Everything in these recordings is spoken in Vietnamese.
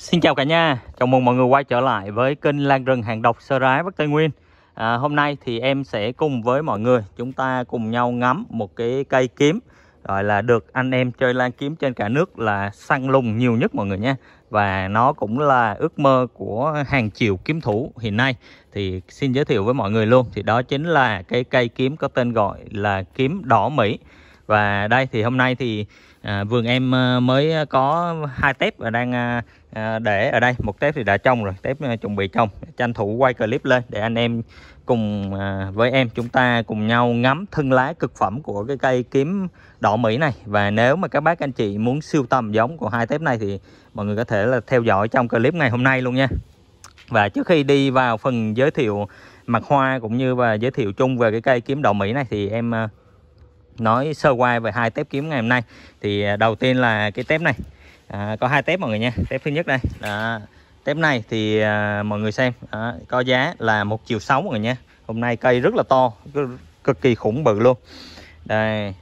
Xin chào cả nhà, chào mừng mọi người quay trở lại với kênh Lan Rừng Hàng Độc Sơ Rái Bắc Tây Nguyên à, Hôm nay thì em sẽ cùng với mọi người chúng ta cùng nhau ngắm một cái cây kiếm Gọi là được anh em chơi lan kiếm trên cả nước là săn lùng nhiều nhất mọi người nha Và nó cũng là ước mơ của hàng triệu kiếm thủ hiện nay Thì xin giới thiệu với mọi người luôn Thì đó chính là cái cây kiếm có tên gọi là kiếm đỏ Mỹ Và đây thì hôm nay thì à, vườn em à, mới có hai tép và đang... À, À, để ở đây một tép thì đã trong rồi tép à, chuẩn bị trong tranh thủ quay clip lên để anh em cùng à, với em chúng ta cùng nhau ngắm thân lá cực phẩm của cái cây kiếm đỏ Mỹ này và nếu mà các bác anh chị muốn siêu tầm giống của hai tép này thì mọi người có thể là theo dõi trong clip ngày hôm nay luôn nha và trước khi đi vào phần giới thiệu mặt hoa cũng như và giới thiệu chung về cái cây kiếm đỏ Mỹ này thì em nói sơ qua về hai tép kiếm ngày hôm nay thì đầu tiên là cái tép này à, có hai tép mọi người nha tép thứ nhất đây đó. tép này thì à, mọi người xem đó. có giá là một triệu sáu mọi người nha hôm nay cây rất là to cực kỳ khủng bự luôn đây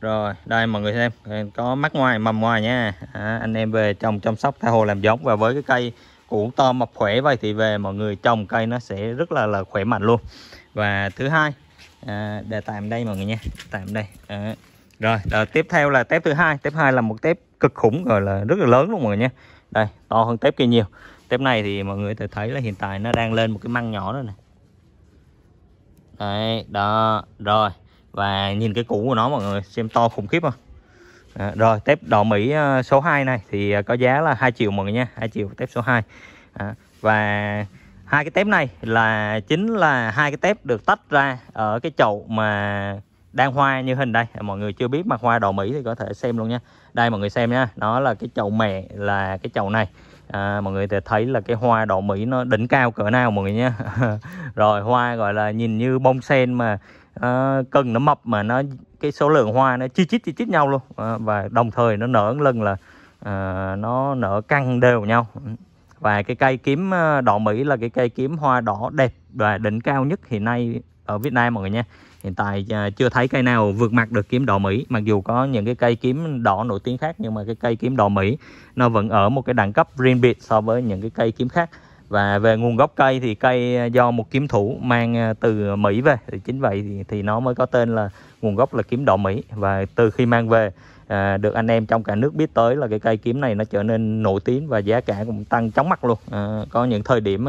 rồi đây mọi người xem có mắt ngoài mầm ngoài nha à, anh em về trồng chăm sóc tha hồ làm giống và với cái cây củ to mập khỏe vậy thì về mọi người trồng cây nó sẽ rất là là khỏe mạnh luôn và thứ hai à, để tạm đây mọi người nha tạm đây à. rồi đợt tiếp theo là tép thứ hai tép hai là một tép cực khủng rồi là rất là lớn luôn mọi người nha đây to hơn tép kia nhiều tép này thì mọi người thể thấy là hiện tại nó đang lên một cái măng nhỏ đó này. đấy đó rồi và nhìn cái củ của nó mọi người xem to khủng khiếp không à, rồi tép đỏ Mỹ ờ, số 2 này thì ờ, có giá là 2 triệu mọi người nha 2 triệu tép số 2 à, và hai cái tép này là chính là hai cái tép được tách ra ở cái chậu mà đang hoa như hình đây mọi người chưa biết mặt hoa đỏ Mỹ thì có thể xem luôn nha đây mọi người xem nhá nó là cái chậu mẹ là cái chậu này à, mọi người thấy là cái hoa đỏ mỹ nó đỉnh cao cỡ nào mọi người nhé, rồi hoa gọi là nhìn như bông sen mà à, cần nó mập mà nó cái số lượng hoa nó chi chít chi chít nhau luôn à, và đồng thời nó nở lần là à, nó nở căng đều nhau và cái cây kiếm à, đỏ mỹ là cái cây kiếm hoa đỏ đẹp và đỉnh cao nhất hiện nay ở Việt Nam mọi người nha hiện tại à, chưa thấy cây nào vượt mặt được kiếm đỏ Mỹ mặc dù có những cái cây kiếm đỏ nổi tiếng khác nhưng mà cái cây kiếm đỏ Mỹ nó vẫn ở một cái đẳng cấp riêng biệt so với những cái cây kiếm khác và về nguồn gốc cây thì cây à, do một kiếm thủ mang à, từ Mỹ về thì chính vậy thì, thì nó mới có tên là nguồn gốc là kiếm đỏ Mỹ và từ khi mang về à, được anh em trong cả nước biết tới là cái cây kiếm này nó trở nên nổi tiếng và giá cả cũng tăng chóng mặt luôn à, có những thời điểm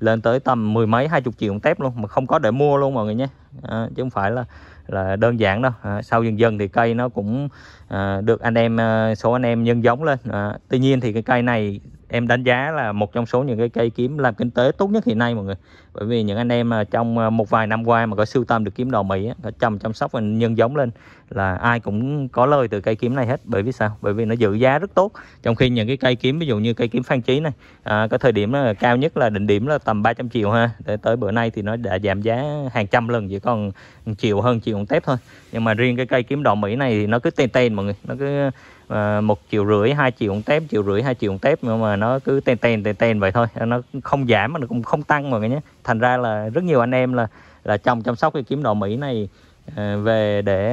lên tới tầm mười mấy hai chục triệu một tép luôn mà không có để mua luôn mọi người nhé à, chứ không phải là là đơn giản đâu à, sau dần dần thì cây nó cũng à, được anh em à, số anh em nhân giống lên à, tuy nhiên thì cái cây này em đánh giá là một trong số những cái cây kiếm làm kinh tế tốt nhất hiện nay mọi người bởi vì những anh em à, trong à, một vài năm qua mà có sưu tâm được kiếm đỏ mỹ có chăm chăm sóc và nhân giống lên là ai cũng có lời từ cây kiếm này hết bởi vì sao bởi vì nó giữ giá rất tốt trong khi những cái cây kiếm ví dụ như cây kiếm phan trí này à, có thời điểm cao nhất là đỉnh điểm là tầm 300 triệu ha để tới bữa nay thì nó đã giảm giá hàng trăm lần chỉ còn triệu hơn triệu một tép thôi nhưng mà riêng cái cây kiếm đỏ mỹ này thì nó cứ tên tên mọi người nó cứ Ờ, một triệu rưỡi hai triệu một tép triệu rưỡi hai triệu một tép nhưng mà nó cứ ten ten ten ten vậy thôi nó không giảm mà nó cũng không tăng mọi người nhé thành ra là rất nhiều anh em là là trồng chăm sóc cái kiếm đỏ mỹ này ờ, về để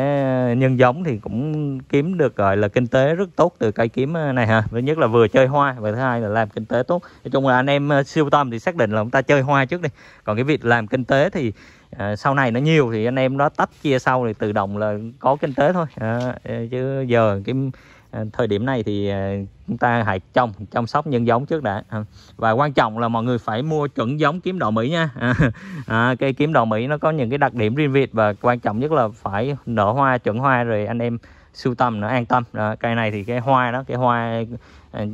nhân giống thì cũng kiếm được gọi là kinh tế rất tốt từ cây kiếm ờ, này ha thứ nhất là vừa chơi hoa và thứ hai là làm kinh tế tốt nói chung là anh em siêu tâm thì xác định là chúng ta chơi hoa trước đi còn cái việc làm kinh tế thì sau này nó nhiều thì anh em nó tách chia sau thì tự động là có kinh tế thôi chứ giờ cái À, thời điểm này thì à, chúng ta hãy trồng chăm sóc nhân giống trước đã à, và quan trọng là mọi người phải mua chuẩn giống kiếm đỏ Mỹ nha à, cây kiếm đỏ Mỹ nó có những cái đặc điểm riêng biệt và quan trọng nhất là phải nở hoa chuẩn hoa rồi anh em sưu tầm nó an tâm đó, cây này thì cái hoa đó cái hoa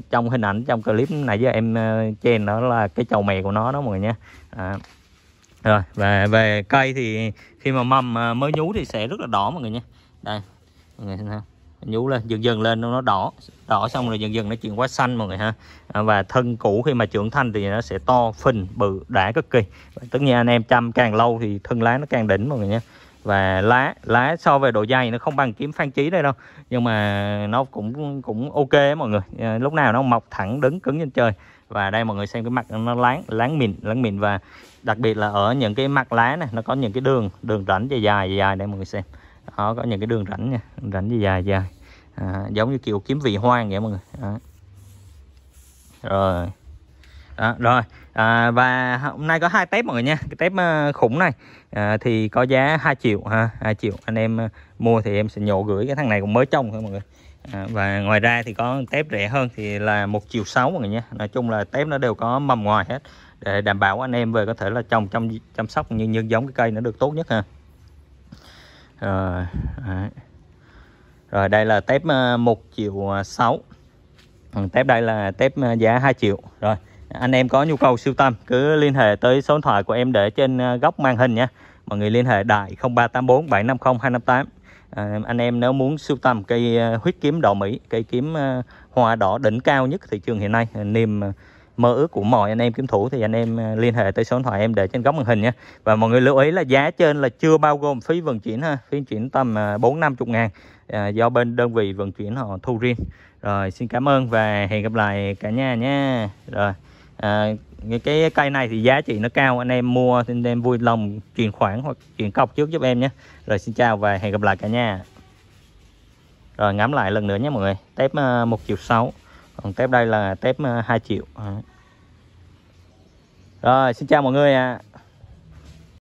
trong hình ảnh trong clip nãy giờ em trên đó là cái chầu mè của nó đó mọi người nha à. rồi và về cây thì khi mà mầm mới nhú thì sẽ rất là đỏ mọi người nha đây mọi người xem không nhú lên dần dần lên nó đỏ đỏ xong rồi dần dần nó chuyển qua xanh mọi người ha à, và thân cũ khi mà trưởng thành thì nó sẽ to phình bự đã cực kỳ tất nhiên anh em chăm càng lâu thì thân lá nó càng đỉnh mọi người nha và lá lá so về độ dày nó không bằng kiếm phan chí đây đâu nhưng mà nó cũng cũng ok mọi người à, lúc nào nó mọc thẳng đứng cứng trên trời và đây mọi người xem cái mặt nó láng láng mịn láng mịn và đặc biệt là ở những cái mặt lá này nó có những cái đường đường rãnh dài dài dài đây mọi người xem đó có những cái đường rãnh nha rãnh dài dài à, giống như kiểu kiếm vị hoang vậy mọi người đó. rồi đó, rồi à, và hôm nay có hai tép mọi người nha cái tép ờ, khủng này à, thì có giá 2 triệu ha hai triệu anh em ờ, mua thì em sẽ nhổ gửi cái thằng này cũng mới trồng thôi mọi người à, và ngoài ra thì có tép rẻ hơn thì là một triệu sáu mọi người nha nói chung là tép nó đều có mầm ngoài hết để đảm bảo anh em về có thể là trồng chăm chăm sóc như nhân giống cái cây nó được tốt nhất ha rồi đấy. rồi đây là tép 1 ờ, triệu 6 ờ, tép đây là tép ờ, giá 2 triệu rồi anh em có nhu cầu siêu tầm cứ liên hệ tới số điện thoại của em để trên góc màn hình nha mọi người liên hệ đại 0384 750 258 à, anh em nếu muốn siêu tầm cây huyết kiếm đỏ Mỹ cây kiếm hoa đỏ đỉnh cao nhất thị trường hiện nay niềm mơ ước của mọi anh em kiếm thủ thì anh em à, liên hệ tới số điện thoại em để trên góc màn hình nha và mọi người lưu ý là giá trên là chưa bao gồm phí vận chuyển ha phí vận chuyển tầm à, bốn năm chục ngàn à, do bên đơn vị vận chuyển họ thu riêng rồi xin cảm ơn và hẹn gặp lại cả nhà nha rồi à, cái cây này thì giá trị nó cao anh em mua thì anh em vui lòng chuyển khoản hoặc chuyển cọc trước giúp em nhé rồi xin chào và hẹn gặp lại cả nhà rồi ngắm lại lần nữa nhé mọi người tép một triệu sáu còn tép đây là tép 2 triệu rồi xin chào mọi người ạ à.